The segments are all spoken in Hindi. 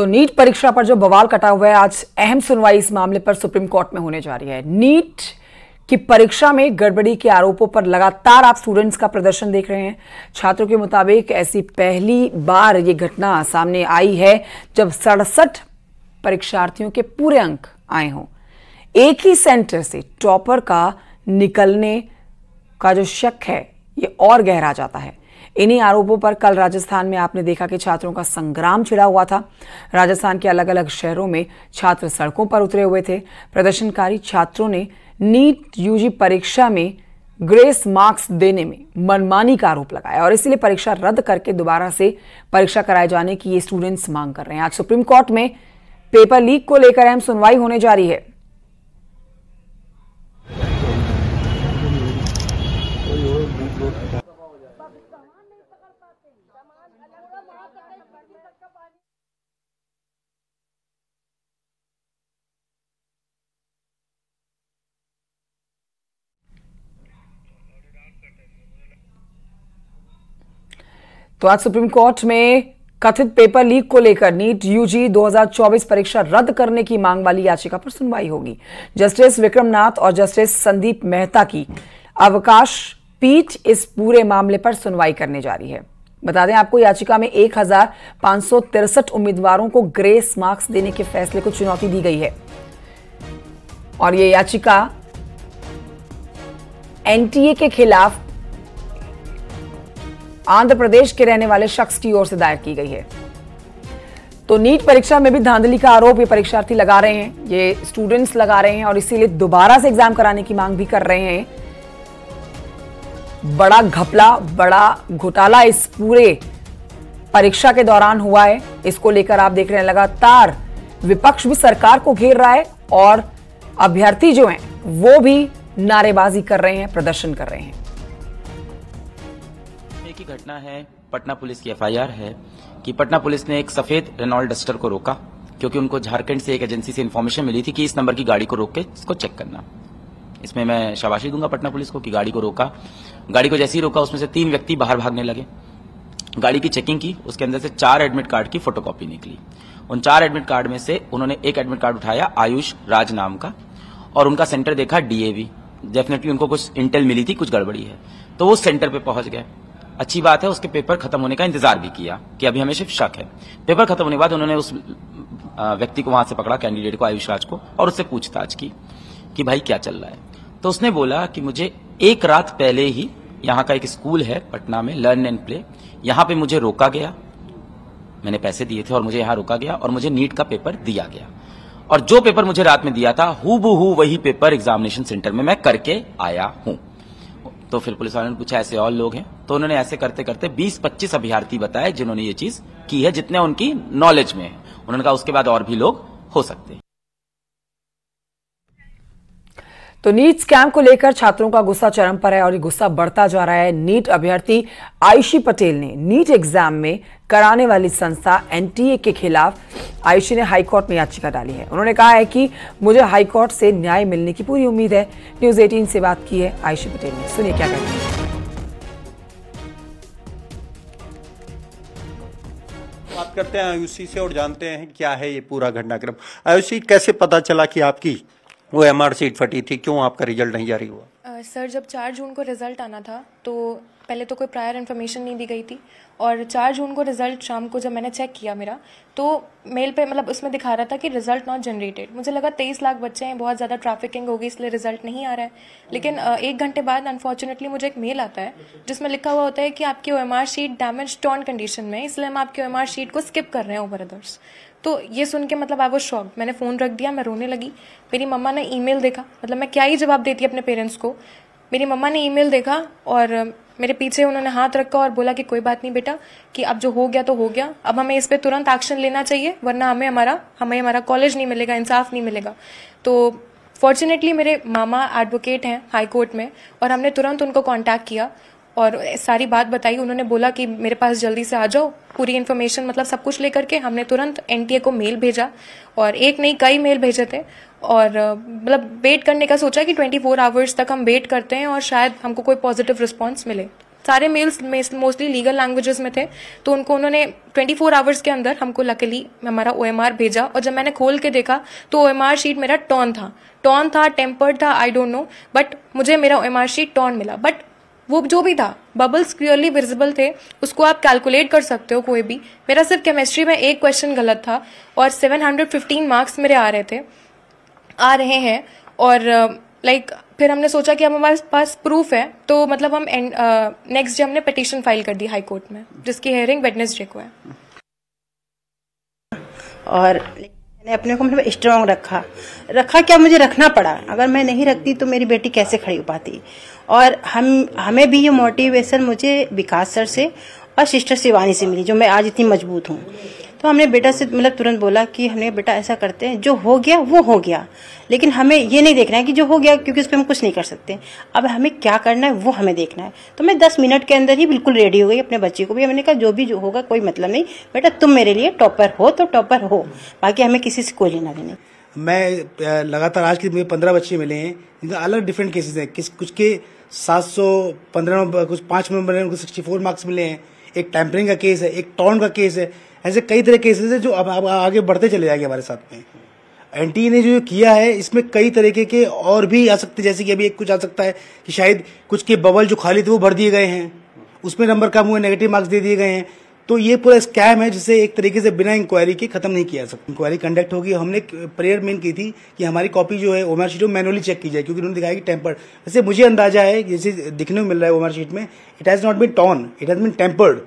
तो नीट परीक्षा पर जो बवाल कटा हुआ है आज अहम सुनवाई इस मामले पर सुप्रीम कोर्ट में होने जा रही है नीट कि परीक्षा में गड़बड़ी के आरोपों पर लगातार आप स्टूडेंट्स का प्रदर्शन देख रहे हैं छात्रों के मुताबिक ऐसी पहली बार ये घटना सामने आई है जब सड़सठ परीक्षार्थियों के पूरे अंक आए हों एक ही सेंटर से टॉपर का निकलने का जो शक है ये और गहरा जाता है इन्हीं आरोपों पर कल राजस्थान में आपने देखा कि छात्रों का संग्राम छिड़ा हुआ था राजस्थान के अलग अलग शहरों में छात्र सड़कों पर उतरे हुए थे प्रदर्शनकारी छात्रों ने नीट यूजी परीक्षा में ग्रेस मार्क्स देने में मनमानी का आरोप लगाया और इसलिए परीक्षा रद्द करके दोबारा से परीक्षा कराए जाने की ये स्टूडेंट्स मांग कर रहे हैं आज सुप्रीम कोर्ट में पेपर लीक को लेकर अहम सुनवाई होने जा रही है तो आज सुप्रीम कोर्ट में कथित पेपर लीक को लेकर नीट यूजी 2024 परीक्षा रद्द करने की मांग वाली याचिका पर सुनवाई होगी जस्टिस विक्रमनाथ और जस्टिस संदीप मेहता की अवकाश पीठ इस पूरे मामले पर सुनवाई करने जा रही है बता दें आपको याचिका में एक उम्मीदवारों को ग्रेस मार्क्स देने के फैसले को चुनौती दी गई है और यह याचिका एनटीए के खिलाफ आंध्र प्रदेश के रहने वाले शख्स की ओर से दायर की गई है तो नीट परीक्षा में भी धांधली का आरोप ये परीक्षार्थी लगा रहे हैं ये स्टूडेंट्स लगा रहे हैं और इसीलिए दोबारा से एग्जाम कराने की मांग भी कर रहे हैं बड़ा घपला बड़ा घोटाला इस पूरे परीक्षा के दौरान हुआ है इसको लेकर आप देख रहे हैं लगातार विपक्ष भी सरकार को घेर रहा है और अभ्यर्थी जो हैं वो भी नारेबाजी कर रहे हैं प्रदर्शन कर रहे हैं एक ही घटना है पटना पुलिस की एफआईआर है कि पटना पुलिस ने एक सफेद रेनॉल्ड डस्टर को रोका क्योंकि उनको झारखंड से एक एजेंसी से इन्फॉर्मेशन मिली थी कि इस नंबर की गाड़ी को रोक के इसको चेक करना इसमें मैं शाबाशी दूंगा पटना पुलिस को कि गाड़ी को रोका गाड़ी को जैसे ही रोका उसमें से तीन व्यक्ति बाहर भागने लगे गाड़ी की चेकिंग की उसके अंदर से चार एडमिट कार्ड की फोटोकॉपी निकली उन चार एडमिट कार्ड में से उन्होंने एक एडमिट कार्ड उठाया आयुष राज नाम का और उनका सेंटर देखा डीएवी डेफिनेटली उनको कुछ इंटेल मिली थी कुछ गड़बड़ी है तो वो सेंटर पे पहुंच गए अच्छी बात है उसके पेपर खत्म होने का इंतजार भी किया कि अभी हमें सिर्फ शक है पेपर खत्म होने के बाद उन्होंने उस व्यक्ति को वहां से पकड़ा कैंडिडेट को आयुष राज को और उससे पूछताछ की कि भाई क्या चल रहा है तो उसने बोला कि मुझे एक रात पहले ही यहाँ का एक स्कूल है पटना में लर्न एंड प्ले यहाँ पे मुझे रोका गया मैंने पैसे दिए थे और मुझे यहाँ रोका गया और मुझे नीट का पेपर दिया गया और जो पेपर मुझे रात में दिया था हु वही पेपर एग्जामिनेशन सेंटर में मैं करके आया हूँ तो फिर पुलिस वालों ने पूछा ऐसे और लोग हैं तो उन्होंने ऐसे करते करते 20-25 अभ्यार्थी बताए जिन्होंने ये चीज की है जितने उनकी नॉलेज में है उन्होंने कहा उसके बाद और भी लोग हो सकते हैं तो नीट स्कैम को लेकर छात्रों का गुस्सा चरम पर है और ये गुस्सा बढ़ता जा रहा है नीट अभ्यर्थी आयुषी पटेल ने नीट एग्जाम में कराने वाली संस्था एनटीए के खिलाफ आयुषी ने हाईकोर्ट में याचिका डाली है उन्होंने कहा है कि मुझे हाईकोर्ट से न्याय मिलने की पूरी उम्मीद है न्यूज एटीन से बात की है आयुषी पटेल ने सुनिए क्या कहती है बात करते हैं आयुषी से और जानते हैं क्या है ये पूरा घटनाक्रम आयुषी कैसे पता चला कि आपकी वो एम सीट फटी थी क्यों आपका रिजल्ट नहीं जारी हुआ सर जब चार जून को रिजल्ट आना था तो पहले तो कोई प्रायर इन्फॉर्मेशन नहीं दी गई थी और चार जून को रिजल्ट शाम को जब मैंने चेक किया मेरा तो मेल पे मतलब उसमें दिखा रहा था कि रिजल्ट नॉट जनरेटेड मुझे लगा तेईस लाख बच्चे हैं बहुत ज़्यादा ट्रैफिकिंग होगी इसलिए रिजल्ट नहीं आ रहा है लेकिन एक घंटे बाद अनफॉर्चुनेटली मुझे एक मेल आता है जिसमें लिखा हुआ होता है कि आपकी O sheet damage torn condition में इसलिए हम आपकी ओ शीट को स्किप कर रहे हैं ओवर अदर्स तो ये सुन के मतलब आई वो शॉक मैंने फ़ोन रख दिया मैं रोने लगी मेरी मम्मा ने ईमेल देखा मतलब मैं क्या ही जवाब देती अपने पेरेंट्स को मेरी मम्मा ने ईमेल देखा और मेरे पीछे उन्होंने हाथ रखा और बोला कि कोई बात नहीं बेटा कि अब जो हो गया तो हो गया अब हमें इस पर तुरंत एक्शन लेना चाहिए वरना हमें हमारा हमें हमारा कॉलेज नहीं मिलेगा इंसाफ नहीं मिलेगा तो फॉर्चुनेटली मेरे मामा एडवोकेट हैं हाई कोर्ट में और हमने तुरंत उनको कांटेक्ट किया और सारी बात बताई उन्होंने बोला कि मेरे पास जल्दी से आ जाओ पूरी इन्फॉर्मेशन मतलब सब कुछ लेकर के हमने तुरंत एन को मेल भेजा और एक नहीं कई मेल भेजे थे और मतलब वेट करने का सोचा कि 24 आवर्स तक हम वेट करते हैं और शायद हमको कोई पॉजिटिव रिस्पॉन्स मिले सारे मेल्स मोस्टली लीगल लैंग्वेजेस में थे तो उनको उन्होंने 24 आवर्स के अंदर हमको लकली हमारा ओ भेजा और जब मैंने खोल के देखा तो ओ शीट मेरा टॉन था टॉन था टेम्पर्ड था आई डोंट नो बट मुझे मेरा ओ शीट टॉन मिला बट वो जो भी था बबल्स क्लियरली विजिबल थे उसको आप कैलकुलेट कर सकते हो कोई भी मेरा सिर्फ केमिस्ट्री में एक क्वेश्चन गलत था और 715 मार्क्स मेरे आ रहे थे आ रहे हैं और लाइक uh, like, फिर हमने सोचा कि हमारे पास प्रूफ है तो मतलब हम नेक्स्ट डे uh, हमने पटिशन फाइल कर दी हाई कोर्ट में जिसकी हेयरिंग वेडनेसडे को है और मैंने अपने को मतलब स्ट्रांग रखा रखा क्या मुझे रखना पड़ा अगर मैं नहीं रखती तो मेरी बेटी कैसे खड़ी हो पाती और हम हमें भी ये मोटिवेशन मुझे विकास सर से और सिस्टर शिवानी से मिली जो मैं आज इतनी मजबूत हूँ तो हमने बेटा से मतलब तुरंत बोला कि हमने बेटा ऐसा करते हैं जो हो गया वो हो गया लेकिन हमें ये नहीं देखना है कि जो हो गया क्योंकि उस पर हम कुछ नहीं कर सकते अब हमें क्या करना है वो हमें देखना है तो मैं दस मिनट के अंदर ही बिल्कुल रेडी हो गई अपने बच्चे को भी हमने कहा जो भी जो होगा कोई मतलब नहीं बेटा तुम मेरे लिए टॉपर हो तो टॉपर हो बाकी हमें किसी से कोई लेना देना मैं लगातार आज के मुझे पंद्रह बच्चे मिले हैं जिनका अलग डिफरेंट केसेस हैं किस कुछ के सात सौ पंद्रह कुछ पाँच में हैं उनको सिक्सटी फोर मार्क्स मिले हैं एक टैंपरिंग का केस है एक टॉन का केस है ऐसे कई तरह केसेस है जो अब आगे बढ़ते चले जाएंगे हमारे साथ में एन ने जो किया है इसमें कई तरीके के और भी आ सकते जैसे कि अभी एक कुछ आ सकता है कि शायद कुछ के बबल जो खाली थे वो भर दिए गए हैं उसमें नंबर कम हुए नेगेटिव मार्क्स दे दिए गए हैं तो ये पूरा स्कैम है जिसे एक तरीके से बिना इंक्वायरी के खत्म नहीं किया सकता इंक्वायरी कंडक्ट होगी हमने प्रेयर मेन की थी कि हमारी कॉपी जो है ओमर शीट मैनुअली चेक की जाए क्योंकि उन्होंने दिखाया कि टेम्पर्ड वैसे मुझे अंदाजा है जैसे दिखने को मिल रहा है ओमर शीट में it has not been torn it has been tampered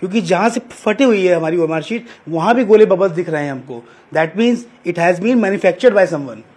क्योंकि जहां से फटी हुई है हमारी ओमर शीट वहां भी गोले बबल्स दिख रहे हैं हमको that means it has been manufactured by someone